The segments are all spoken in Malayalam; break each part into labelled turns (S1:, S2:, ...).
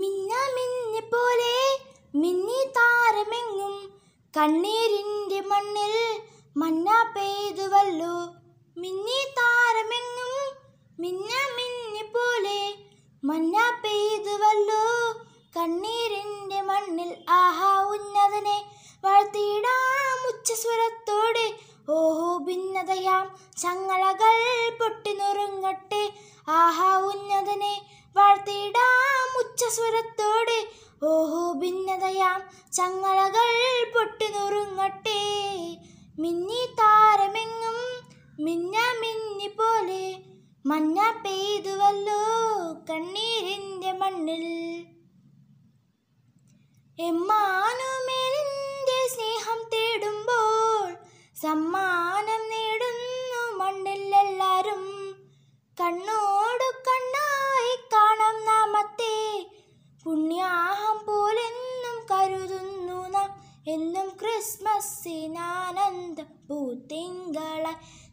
S1: മിന്നാമിന്നി പോലെ മിന്നി താരമെങ്ങും കണ്ണീരിൻ്റെ മണ്ണിൽ മന്ന പെയ്തുവല്ലോ മിന്നി താരമെങ്ങും മിന്നാമിന്നി പോലെ മന്ന പെയ്തുവല്ലോ കണ്ണീരിൻ്റെ മണ്ണിൽ ആഹാ ഉന്നതനെ വാഴ്ത്തിയിടാം ഉച്ചസ്വരത്തോടെ ഓഹോ ഭിന്നതയാം ചങ്ങളകൾ പൊട്ടിനുറുങ്ങട്ടെ ആഹാ ഉന്നതനെ ഉച്ചസ്വരത്തോടെ ഓഹോ ഭിന്നതയാം ചങ്ങലകൾ പൊട്ടിനുറുങ്ങട്ടെ മിന്നി താരമെങ്ങും മിന്ന മിന്നി പോലെ മഞ്ഞ പെയ്തുവല്ലോ കണ്ണീരിൻ്റെ മണ്ണിൽ എമ്മാനുമേലിൻ്റെ സ്നേഹം തേടുമ്പോൾ സമ്മാന മനസ്സിനാനന്ദ പൂത്തിങ്കള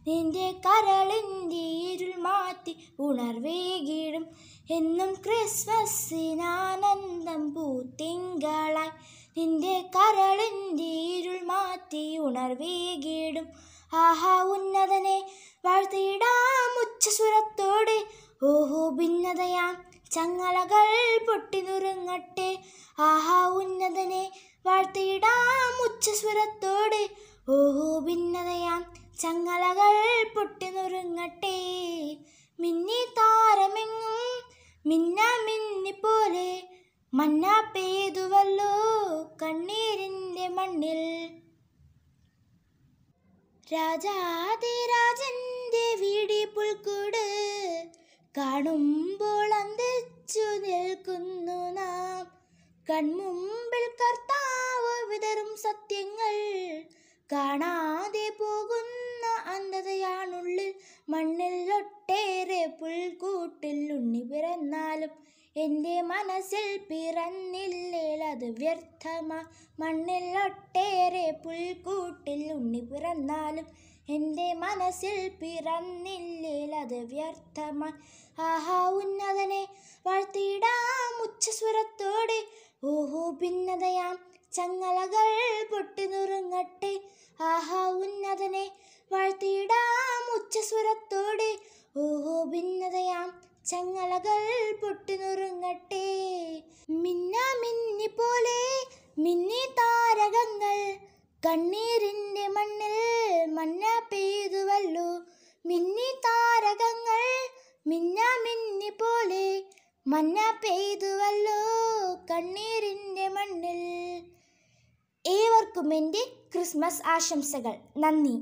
S1: നിന്റെ കരളിൻ്റെ ഇരുൾ മാറ്റി ഉണർവേകിടും എന്നും ക്രിസ്മസിനാനന്ദം പൂത്തിങ്കള നിന്റെ കരളിൻ്റെ ഇരുൾ മാറ്റി ഉണർവേകിടും ആഹാ ഉന്നതനെ വാഴ്ത്തിയിടാം ഉച്ചസ്വരത്തോടെ ഓഹോ ഭിന്നതയാ ചങ്ങലകൾ പൊട്ടി നുറുങ്ങട്ടെ ആഹാ ഉന്നതനെ വാഴ്ത്തിയിടാം ഉച്ചസ്വരത്തോടെ ഓഹോ ഭിന്നതയാം ചങ്ങലകൾ പൊട്ടി പൊട്ടിനുറുങ്ങട്ടെ മിന്നി താരമെങ്ങും മിന്ന മിന്നി പോലെ മന്ന പെയ്തുവല്ലോ കണ്ണീരിൻ്റെ മണ്ണിൽ രാജൻ്റെ വീടി പുൽക്കൂട് കാണുമ്പോൾ അന്തിച്ചു നിൽക്കുന്നു നാം കൺമും സത്യങ്ങൾ കാണാതെ പോകുന്ന അന്ധതയാണുള്ളിൽ ഒട്ടേറെ പുൽക്കൂട്ടിൽ ഉണ്ണി പിറന്നാലും എൻ്റെ മനസ്സിൽ പിറന്നില്ലേൽ അത് വ്യർത്ഥമാ ഒട്ടേറെ പുൽക്കൂട്ടിൽ ഉണ്ണി പിറന്നാലും എൻ്റെ മനസ്സിൽ പിറന്നില്ലേൽ അത് വ്യർത്ഥമാ ആഹാ ഉന്നതനെ വാഴ്ത്തിയിടാം സ്വരത്തോടെ ഓഹോ ഭിന്നതയാം ചങ്ങലകൾ നുറുങ്ങട്ടെ ആഹാ ഉന്നതനെ വാഴ്ത്തിയിടാം ഉച്ചസ്വരത്തോടെ ഓഹോ ഭിന്നതയാം ചങ്ങലകൾ നുറുങ്ങട്ടെ മിന്ന മിന്നി പോലെ മിന്നി താരകങ്ങൾ കണ്ണീരിൻ്റെ മണ്ണിൽ മഞ്ഞ പെയ്തുവല്ലോ മിന്നി താരകങ്ങൾ മിന്ന മിന്നി പോലെ മഞ്ഞ പെയ്തുവല്ലോ കണ്ണീരിൻ്റെ മണ്ണിൽ ഏവർക്കും എൻ്റെ ക്രിസ്മസ് ആശംസകൾ നന്ദി